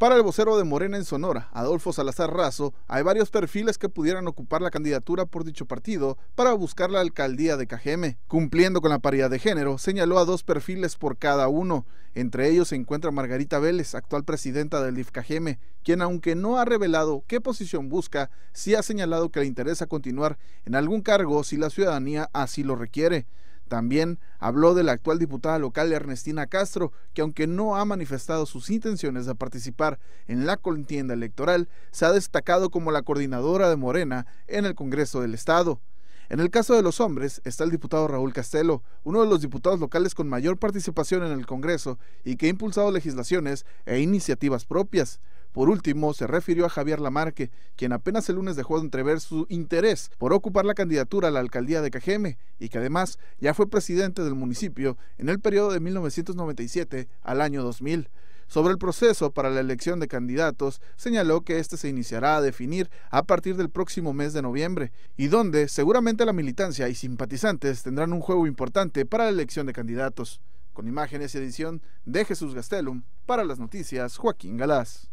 Para el vocero de Morena en Sonora, Adolfo Salazar Razo, hay varios perfiles que pudieran ocupar la candidatura por dicho partido para buscar la alcaldía de Cajeme. Cumpliendo con la paridad de género, señaló a dos perfiles por cada uno. Entre ellos se encuentra Margarita Vélez, actual presidenta del DIF Cajeme, quien aunque no ha revelado qué posición busca, sí ha señalado que le interesa continuar en algún cargo si la ciudadanía así lo requiere. También habló de la actual diputada local Ernestina Castro, que aunque no ha manifestado sus intenciones de participar en la contienda electoral, se ha destacado como la coordinadora de Morena en el Congreso del Estado. En el caso de los hombres está el diputado Raúl Castelo, uno de los diputados locales con mayor participación en el Congreso y que ha impulsado legislaciones e iniciativas propias. Por último, se refirió a Javier Lamarque, quien apenas el lunes dejó de entrever su interés por ocupar la candidatura a la alcaldía de Cajeme y que además ya fue presidente del municipio en el periodo de 1997 al año 2000. Sobre el proceso para la elección de candidatos, señaló que este se iniciará a definir a partir del próximo mes de noviembre y donde seguramente la militancia y simpatizantes tendrán un juego importante para la elección de candidatos. Con imágenes y edición de Jesús Gastelum, para las noticias Joaquín Galás.